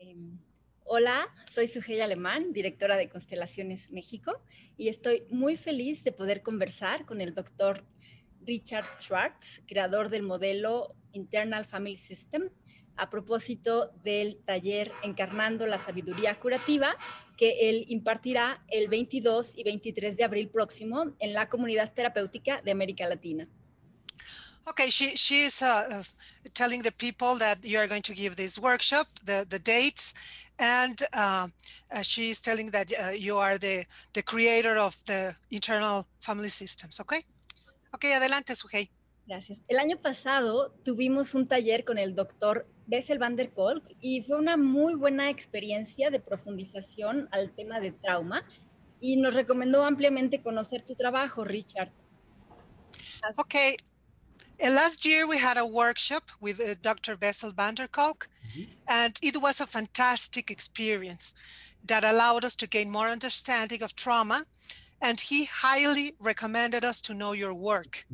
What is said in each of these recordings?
Em, hola, soy Sujei Alemán, directora de Constelaciones México, y estoy muy feliz de poder conversar con el doctor Richard Schwartz, creador del modelo Internal Family System, a propósito del taller Encarnando la Sabiduría Curativa que él impartirá el 22 y 23 de abril próximo en la comunidad terapéutica de América Latina. Okay, she, she's uh, uh, telling the people that you are going to give this workshop, the, the dates, and uh, uh she's telling that uh, you are the, the creator of the internal family systems, okay? Okay, adelante, Sujei. Gracias. El año pasado tuvimos un taller con el doctor Bessel van der Kolk y fue una muy buena experiencia de profundización al tema de trauma y nos recomendó ampliamente conocer tu trabajo, Richard. Ok, last year, we had a workshop with uh, Dr. Bessel van der Kolk, mm-hmm. and it was a fantastic experience that allowed us to gain more understanding of trauma. And he highly recommended us to know your work.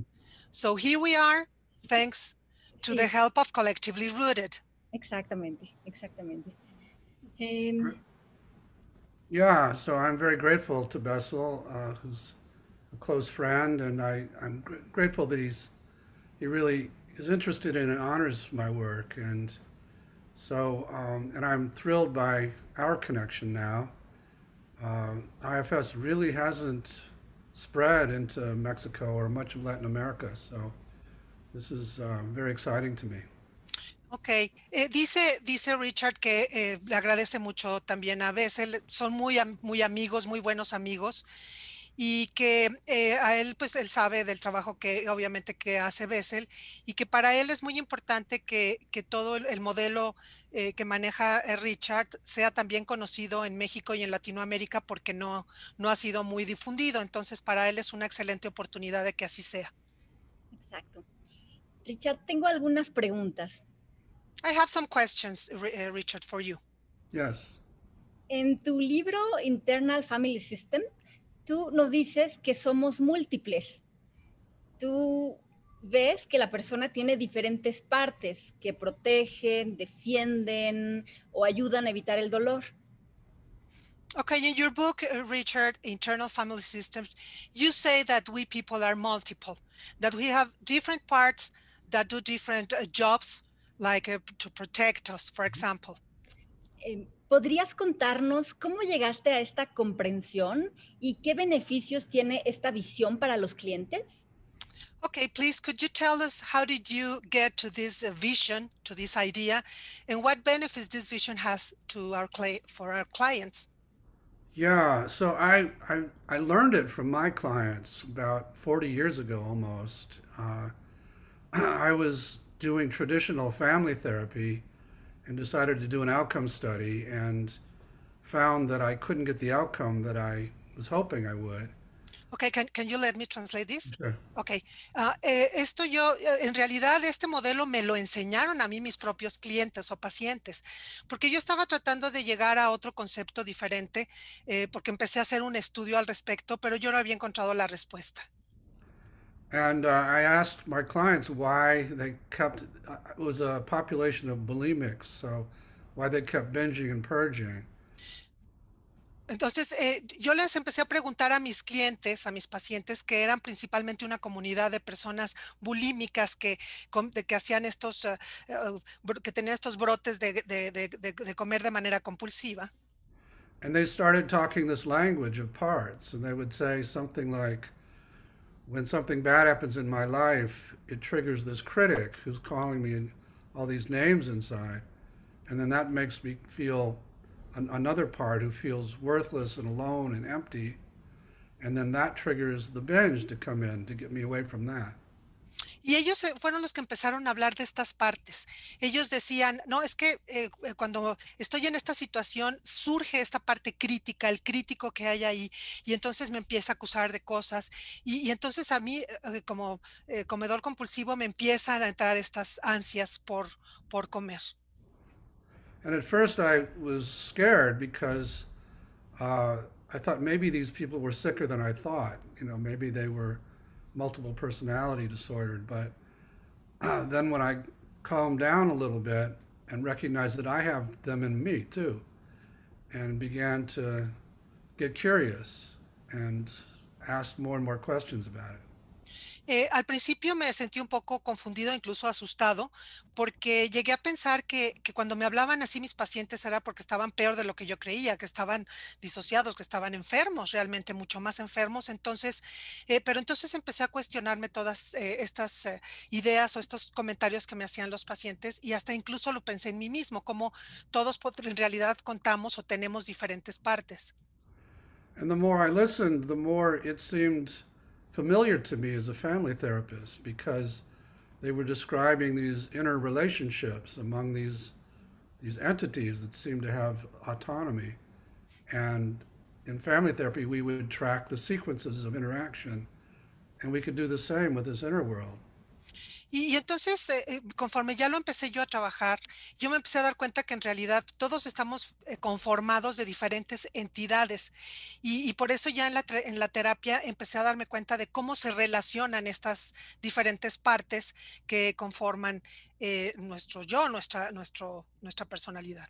So here we are, thanks to sí. the help of Collectively Rooted. Exactamente, exactamente. Um, yeah, so I'm very grateful to Bessel, uh, who's a close friend, and I, I'm gr- grateful that he's he really is interested in and honors my work. And so, um, and I'm thrilled by our connection now. Uh, IFS really hasn't spread into Mexico or much of Latin America. So this is uh, very exciting to me. Ok, eh, dice, dice Richard que eh, le agradece mucho también a veces, son muy, muy amigos, muy buenos amigos, y que eh, a él, pues él sabe del trabajo que obviamente que hace Bessel y que para él es muy importante que, todo el, modelo eh, que maneja eh, Richard sea también conocido en México y en Latinoamérica porque no, no ha sido muy difundido. Entonces, para él es una excelente oportunidad de que así sea. Exacto. Richard, tengo algunas preguntas. I have some questions, Richard, for you. Yes. En tu libro Internal Family System, tú nos dices que somos múltiples. Tú ves que la persona tiene diferentes partes que protegen, defienden o ayudan a evitar el dolor. Okay, in your book, eh, Richard, Internal Family Systems, you say that we people are multiple, that we have different parts that do different eh, jobs, like eh, to protect us, for example. Em, ¿Podrías contarnos cómo llegaste a esta comprensión y qué beneficios tiene esta visión para los clientes? Okay, please could you tell us how did you get to this vision, to this idea, and what benefits this vision has to our for our clients? Yeah, so I, I, I learned it from my clients about 40 years ago almost. Uh, I was doing traditional family therapy and decided to do an outcome study and found that I couldn't get the outcome that I was hoping I would. Okay, can, can you let me translate this? Okay. Ah, eh, esto yo, eh, en realidad, este modelo me lo enseñaron a mí mis propios clientes o pacientes, porque yo estaba tratando de llegar a otro concepto diferente, eh, porque empecé a hacer un estudio al respecto, pero yo no había encontrado la respuesta. And uh, I asked my clients why they kept, uh, it was a population of bulimics, so why they kept binging and purging. Entonces, eh, yo les empecé a preguntar a mis clientes, a mis pacientes, que eran principalmente una comunidad de personas bulímicas que, que hacían estos, uh, uh, que tenían estos brotes de, de, de, de, comer de manera compulsiva. And they started talking this language of parts, and they would say something like, when something bad happens in my life, it triggers this critic who's calling me all these names inside. And then that makes me feel an, another part who feels worthless and alone and empty. And then that triggers the binge to come in to get me away from that. Y ellos eh, fueron los que empezaron a hablar de estas partes. Ellos decían, no, es que eh, eh, cuando estoy en esta situación surge esta parte crítica, el crítico que hay ahí, y entonces me empieza a acusar de cosas. Y, entonces a mí, como comedor compulsivo, me empiezan a entrar estas ansias por, por comer. And at first I was scared because uh, I thought maybe these people were sicker than I thought. You know, maybe they were... multiple personality disorder. But uh, then when I calmed down a little bit and recognized that I have them in me too, and began to get curious and ask more and more questions about it. Eh, al principio me sentí un poco confundido, incluso asustado, porque llegué a pensar que, cuando me hablaban así mis pacientes era porque estaban peor de lo que yo creía, que estaban disociados, que estaban enfermos, realmente mucho más enfermos. Entonces, eh, pero entonces empecé a cuestionarme todas eh, estas ideas o estos comentarios que me hacían los pacientes y hasta incluso lo pensé en mí mismo, como todos en realidad contamos o tenemos diferentes partes. the more I listened, the more it seemed familiar to me as a family therapist because they were describing these inner relationships among these these entities that seem to have autonomy and in family therapy we would track the sequences of interaction and we could do the same with this inner world Y, entonces, eh, eh, conforme ya lo empecé yo a trabajar, yo me empecé a dar cuenta que en realidad todos estamos eh, conformados de diferentes entidades. Y, por eso ya en la, en la terapia empecé a darme cuenta de cómo se relacionan estas diferentes partes que conforman nuestro yo, nuestra, nuestro, nuestra personalidad.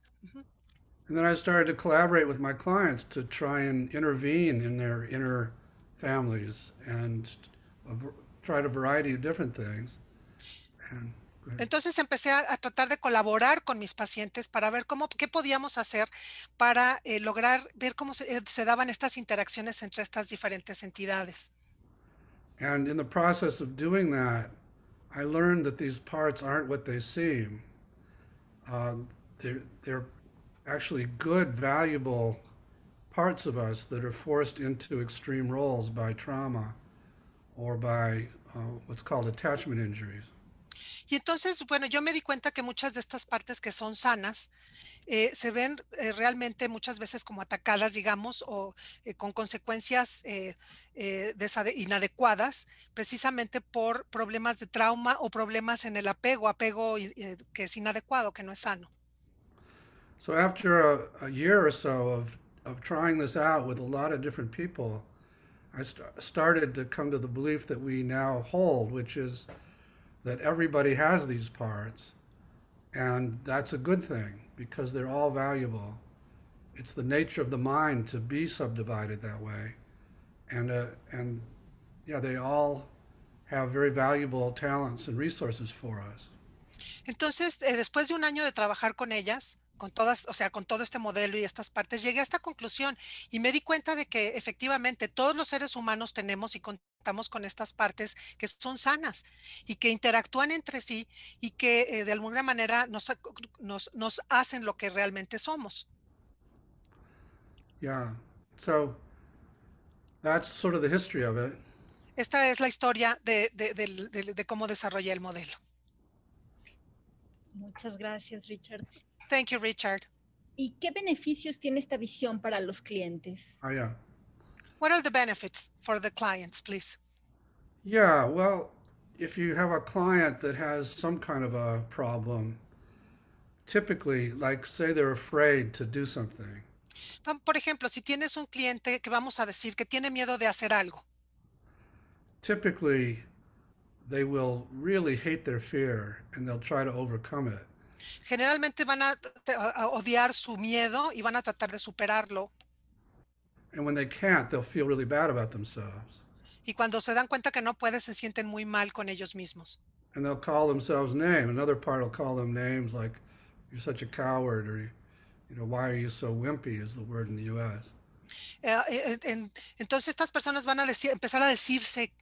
And I started to collaborate with my clients to try and families a Entonces empecé a, a, tratar de colaborar con mis pacientes para ver cómo, qué podíamos hacer para eh, lograr ver cómo se, eh, se, daban estas interacciones entre estas diferentes entidades. And in the process of doing that, I learned that these parts aren't what they seem. Uh, they're, they're actually good, valuable parts of us that are forced into extreme roles by trauma or by uh, what's called attachment injuries. Y entonces, bueno, yo me di cuenta que muchas de estas partes que son sanas eh, se ven eh, realmente muchas veces como atacadas, digamos, o eh, con consecuencias inadecuadas, precisamente por problemas de trauma o problemas en el apego, apego que es inadecuado, que no es sano. So after a, year or so of, trying this out with a lot of different people, I started to come to the belief that we now hold, which is that everybody has these parts, and that's a good thing because they're all valuable. It's the nature of the mind to be subdivided that way, and uh, and yeah, they all have very valuable talents and resources for us. Entonces, eh, después de un año de trabajar con ellas, con todas, o sea, con todo este modelo y estas partes, llegué a esta conclusión y me di cuenta de que efectivamente todos los seres humanos tenemos y Estamos con estas partes que son sanas y que interactúan entre sí y que eh, de alguna manera nos, nos, hacen lo que realmente somos. Yeah. So that's sort of the history of it. Esta es la historia de, cómo desarrollé el modelo. Muchas gracias, Richard. Thank you, Richard. ¿Y qué beneficios tiene esta visión para los clientes? Ah, What are the benefits for the clients, please? Yeah, well, if you have a client that has some kind of a problem, typically, like say they're afraid to do something. Por ejemplo, si tienes un cliente que vamos a decir que tiene miedo de hacer algo. Typically, they will really hate their fear and they'll try to overcome it. Generalmente van a, a odiar su miedo y van a tratar de superarlo. And when they can't, they'll feel really bad about themselves. Y cuando se dan cuenta que no puede, se sienten muy mal con ellos mismos. And they'll call themselves names. Another part will call them names like, you're such a coward, or, you know, why are you so wimpy, is the word in the US. Uh, eh, eh, en, entonces estas personas van a decir, empezar a decirse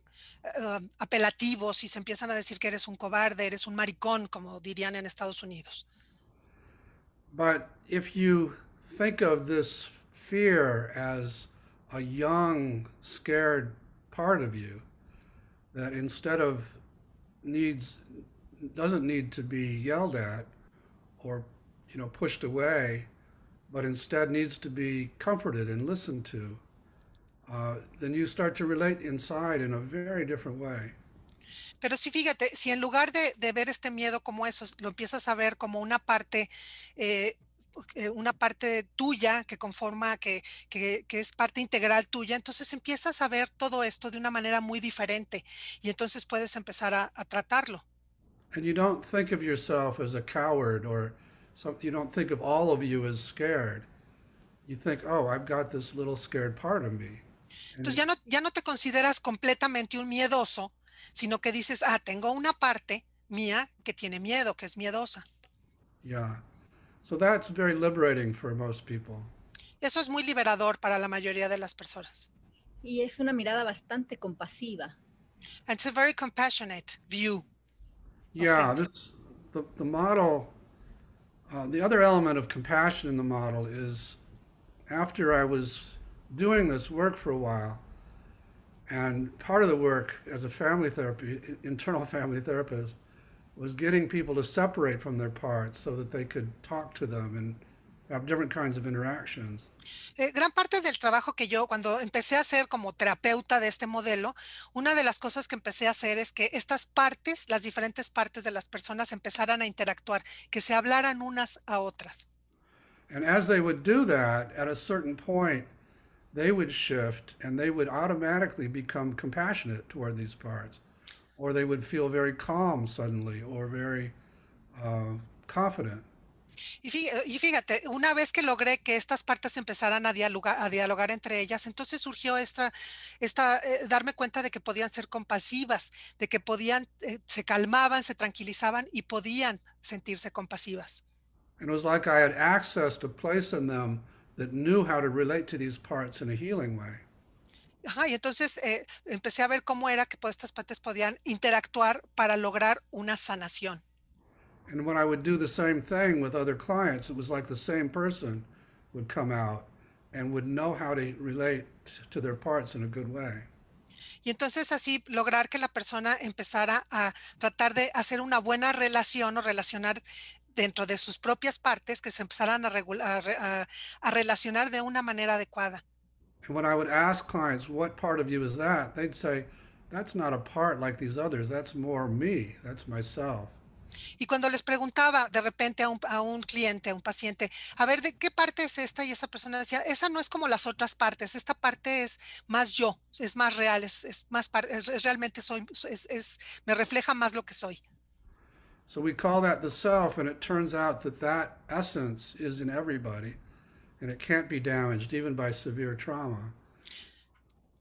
eh, apelativos y se empiezan a decir que eres un cobarde, eres un maricón, como dirían en Estados Unidos. But if you think of this fear as a young, scared part of you that instead of needs doesn't need to be yelled at or you know pushed away, but instead needs to be comforted and listened to. Uh, then you start to relate inside in a very different way. Pero si fíjate, si en lugar de, de, ver este miedo como eso, lo empiezas a ver como una parte eh, Eh, una parte tuya que conforma, que, que, que, es parte integral tuya, entonces empiezas a ver todo esto de una manera muy diferente y entonces puedes empezar a, a tratarlo. And you don't think of yourself as a coward or some, you don't think of all of you as scared. You think, oh, I've got this little scared entonces ya no, ya no te consideras completamente un miedoso, sino que dices, ah, tengo una parte mía que tiene miedo, que es miedosa. ya So that's very liberating for most people. Eso es muy liberador para la mayoría de las personas. Y es una mirada bastante compasiva. It's a very compassionate view. Yeah, this, the, the model, uh, the other element of compassion in the model is after I was doing this work for a while, and part of the work as a family therapy, internal family therapist, was getting people to separate from their parts so that they could talk to them and have different kinds of interactions. Eh, gran parte del trabajo que yo cuando empecé a hacer como terapeuta de este modelo, una de las cosas que empecé a hacer es que estas partes, las diferentes partes de las personas empezaran a interactuar, que se hablaran unas a otras. And as they would do that, at a certain point, they would shift and they would automatically become compassionate toward these parts or they would feel very calm suddenly or very uh, confident. Y eh, fíjate, una vez que logré que estas partes empezaran a dialogar, a dialogar entre ellas, entonces surgió esta, esta eh, darme cuenta de que podían ser compasivas, de que podían, eh, se calmaban, se tranquilizaban y podían sentirse compasivas. And it was like I had access to place in them that knew how to relate to these parts in a healing way. y entonces eh, empecé a ver cómo era que estas partes podían interactuar para lograr una sanación. And when I would do the same thing with other clients, it was like the same person would come out and would know how to relate to Y entonces así lograr que la persona empezara a tratar de hacer una buena relación o relacionar dentro de sus propias partes, que se empezaran a relacionar de una manera adecuada. And when I would ask clients, what part of you is that? They'd say, that's not a part like these others, that's more me, that's myself. Y cuando les preguntaba de repente a un, a un, cliente, a un paciente, a ver, ¿de qué parte es esta? Y esa persona decía, esa no es como las otras partes, esta parte es más yo, es más real, es, es más, es, es, realmente soy, es, es, me refleja más lo que soy. So we call that the self, and it turns out that that essence is in everybody and it can't be damaged even by severe trauma.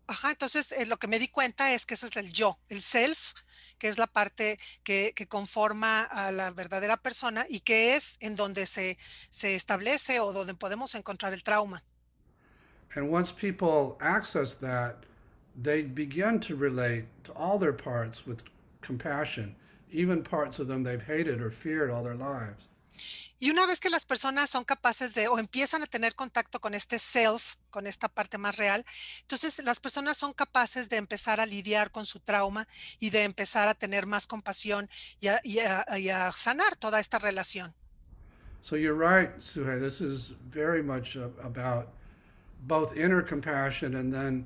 Ajá, entonces eh, lo que me di cuenta es que ese es el yo, el self, que es la parte que, que, conforma a la verdadera persona y que es en donde se, se establece o donde podemos encontrar el trauma. And once people access that, they begin to relate to all their parts with compassion, even parts of them they've hated or feared all their lives. Y una vez que las personas son capaces de o empiezan a tener contacto con este self, con esta parte más real, entonces las personas son capaces de empezar a lidiar con su trauma y de empezar a tener más compasión y a, sanar toda esta relación. So you're right, Suhe. This is very much about both inner compassion and then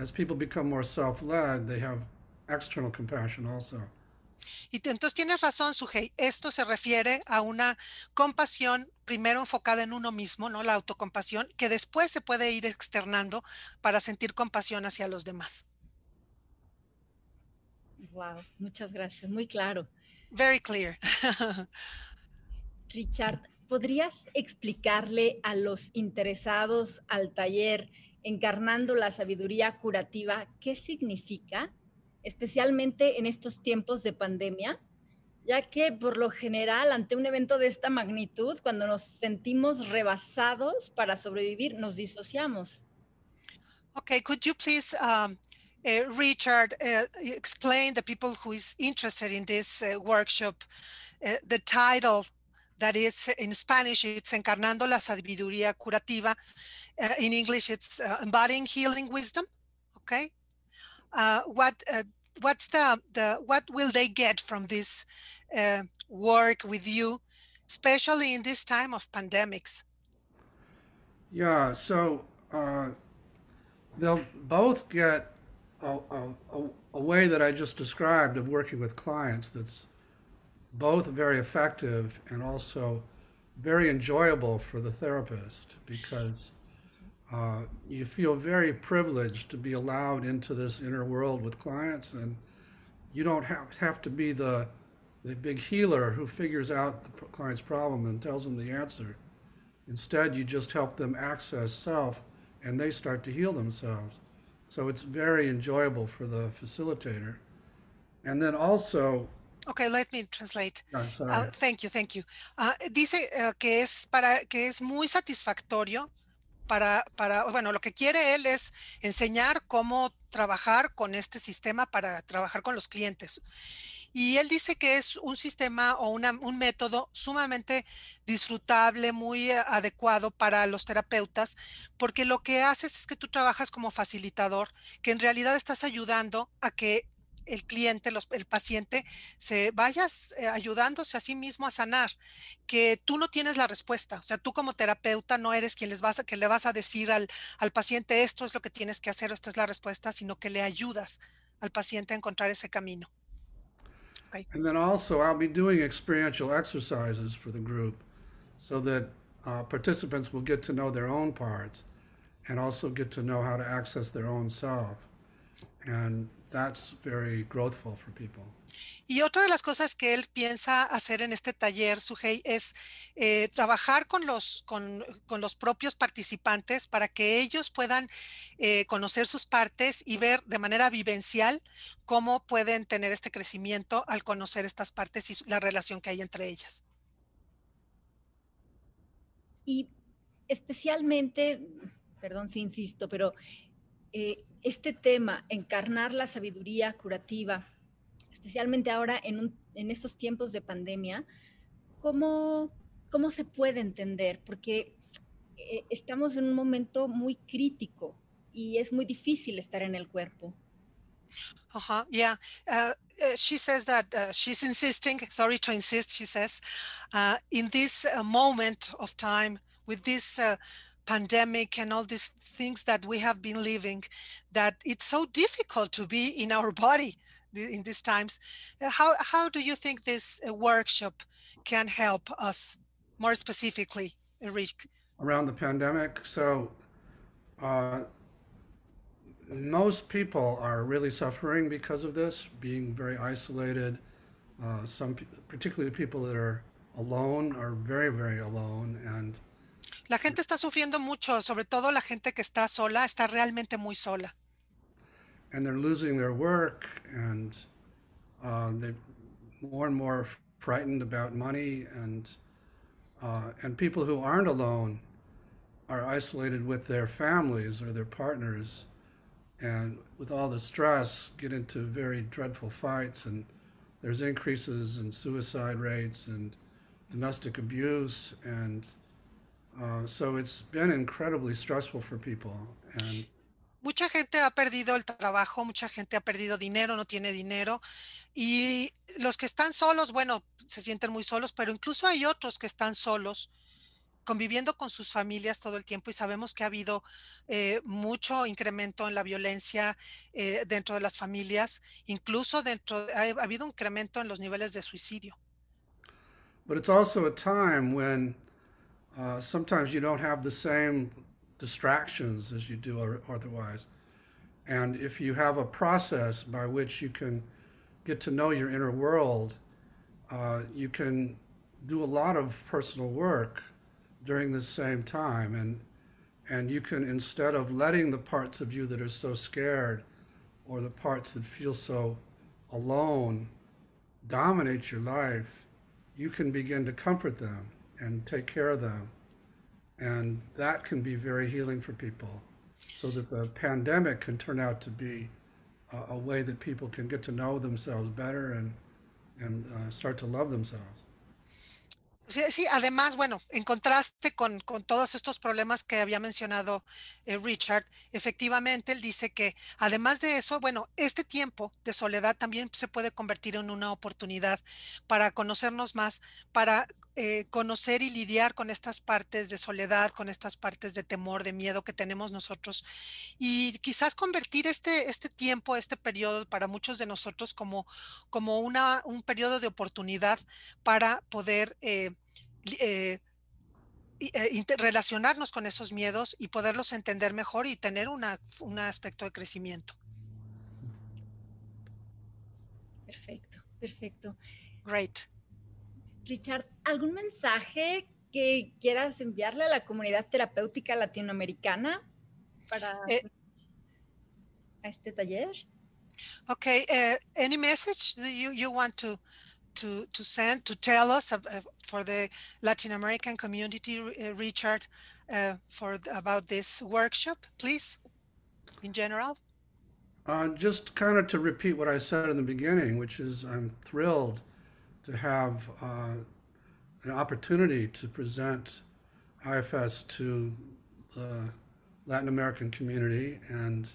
as people become more self-led, they have external compassion also. Y entonces tienes razón, Sujei, esto se refiere a una compasión primero enfocada en uno mismo, ¿no? La autocompasión, que después se puede ir externando para sentir compasión hacia los demás. Wow, muchas gracias, muy claro. Very clear. Richard, ¿podrías explicarle a los interesados al taller Encarnando la Sabiduría Curativa qué significa? especialmente en estos tiempos de pandemia, ya que por lo general ante un evento de esta magnitud, cuando nos sentimos rebasados para sobrevivir, nos disociamos. Okay, could you please, um, eh, Richard, eh, explain the people who is interested in this eh, workshop, the title that is in Spanish, it's Encarnando la Sabiduría Curativa. in English, it's uh, Embodying Healing Wisdom. Okay. uh, what uh, what's the, the what will they get from this uh, work with you, especially in this time of pandemics? Yeah, so uh, they'll both get a, a, a, way that I just described of working with clients that's both very effective and also very enjoyable for the therapist because uh, you feel very privileged to be allowed into this inner world with clients, and you don't have, have to be the, the big healer who figures out the client's problem and tells them the answer. Instead, you just help them access self and they start to heal themselves. So it's very enjoyable for the facilitator. And then also, Ok, let me translate. uh, thank you, thank you. Uh, dice uh, que, es para, que es muy satisfactorio para, bueno, lo que quiere él es enseñar cómo trabajar con este sistema para trabajar con los clientes. Y él dice que es un sistema o un método sumamente disfrutable, muy adecuado para los terapeutas, porque lo que haces es que tú trabajas como facilitador, que en realidad estás ayudando a que el cliente, los, el paciente, se vayas eh, ayudándose a sí mismo a sanar, que tú no tienes la respuesta, o sea, tú como terapeuta no eres quien les vas a, que le vas a decir al, al paciente esto es lo que tienes que hacer, esta es la respuesta, sino que le ayudas al paciente a encontrar ese camino. Okay. And then also I'll be doing experiential exercises for the group so that uh, participants will get to know their own parts and also get to know how to access their own self. And y otra de las cosas que él piensa hacer en este taller, Sugei, es eh, trabajar con los, con, con, los propios participantes para que ellos puedan eh, conocer sus partes y ver de manera vivencial cómo pueden tener este crecimiento al conocer estas partes y la relación que hay entre ellas. Y especialmente, perdón si insisto, pero eh, este tema, encarnar la sabiduría curativa, especialmente ahora en, un, en estos tiempos de pandemia, ¿cómo, ¿cómo se puede entender? Porque eh, estamos en un momento muy crítico y es muy difícil estar en el cuerpo. uh Yeah. Uh, she says that uh, she's insisting, sorry to insist, she says, uh, in this uh, moment of time, with this pandemic and all these things that we have been living that it's so difficult to be in our body in these times uh, how how do you think this uh, workshop can help us more specifically Rick? around the pandemic so uh, most people are really suffering because of this being very isolated uh, some particularly the people that are alone are very very alone and La gente está sufriendo mucho, sobre todo la gente que está sola, está realmente muy sola. And they're losing their work and uh, they're more and more frightened about money and uh, and people who aren't alone are isolated with their families or their partners and with all the stress get into very dreadful fights and there's increases in suicide rates and domestic abuse and Uh, so it's been incredibly stressful for people. mucha gente ha perdido el trabajo, mucha gente ha perdido dinero, no tiene dinero. Y los que están solos, bueno, se sienten muy solos, pero incluso hay otros que están solos conviviendo con sus familias todo el tiempo y sabemos que ha habido eh, mucho incremento en la violencia eh, dentro de las familias, incluso dentro ha, habido un incremento en los niveles de suicidio. But it's also a time when Uh, sometimes you don't have the same distractions as you do otherwise. And if you have a process by which you can get to know your inner world, uh, you can do a lot of personal work during the same time. And, and you can, instead of letting the parts of you that are so scared or the parts that feel so alone dominate your life, you can begin to comfort them and take care of them. And that can be very healing for people. So that the pandemic can turn out to be a, a way that people can get to know themselves better and, and uh, start to love themselves. Sí, sí, además, bueno, en contraste con, con, todos estos problemas que había mencionado eh, Richard, efectivamente él dice que además de eso, bueno, este tiempo de soledad también se puede convertir en una oportunidad para conocernos más, para Eh, conocer y lidiar con estas partes de soledad, con estas partes de temor, de miedo que tenemos nosotros y quizás convertir este, este tiempo, este periodo para muchos de nosotros como, como una, un periodo de oportunidad para poder eh, eh, relacionarnos con esos miedos y poderlos entender mejor y tener un aspecto de crecimiento. Perfecto, perfecto. Great. Richard, ¿algún mensaje que quieras enviarle a la comunidad terapéutica latinoamericana para eh, este taller? Okay, uh, any message that you, you want to, to, to send, to tell us uh, uh for the Latin American community, uh, Richard, uh, for about this workshop, please, in general? Uh, just kind of to repeat what I said in the beginning, which is I'm thrilled to have uh, an opportunity to present IFS to the Latin American community and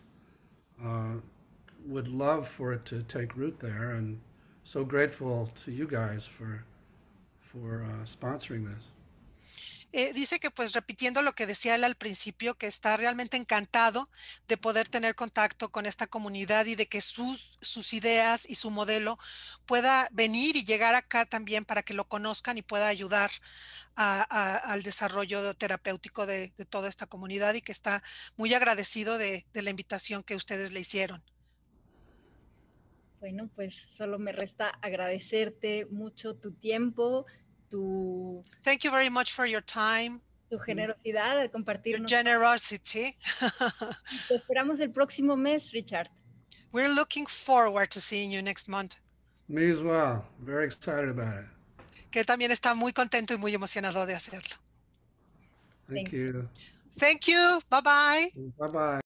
uh, would love for it to take root there and so grateful to you guys for for uh, sponsoring this. Eh, dice que pues repitiendo lo que decía él al principio, que está realmente encantado de poder tener contacto con esta comunidad y de que sus, sus ideas y su modelo pueda venir y llegar acá también para que lo conozcan y pueda ayudar al desarrollo terapéutico de, toda esta comunidad y que está muy agradecido de la invitación que ustedes le hicieron. Bueno, pues solo me resta agradecerte mucho tu tiempo, tu... Thank you very much for your time. Tu generosidad al compartirnos. Your generosity. esperamos el próximo mes, Richard. We're looking forward to seeing you next month. Me as Very excited about it. Que también está muy contento y muy emocionado de hacerlo. Thank, you. Thank you. Bye bye. Bye bye.